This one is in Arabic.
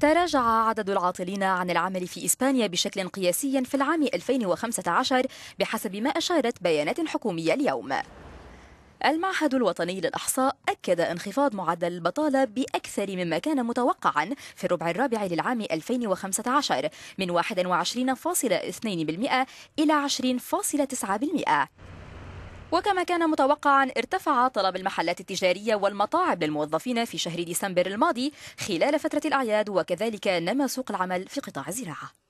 تراجع عدد العاطلين عن العمل في إسبانيا بشكل قياسي في العام 2015 بحسب ما أشارت بيانات حكومية اليوم المعهد الوطني للإحصاء أكد انخفاض معدل البطالة بأكثر مما كان متوقعا في الربع الرابع للعام 2015 من 21.2% إلى 20.9% وكما كان متوقعا ارتفع طلب المحلات التجارية والمطاعم للموظفين في شهر ديسمبر الماضي خلال فترة الأعياد وكذلك نما سوق العمل في قطاع الزراعة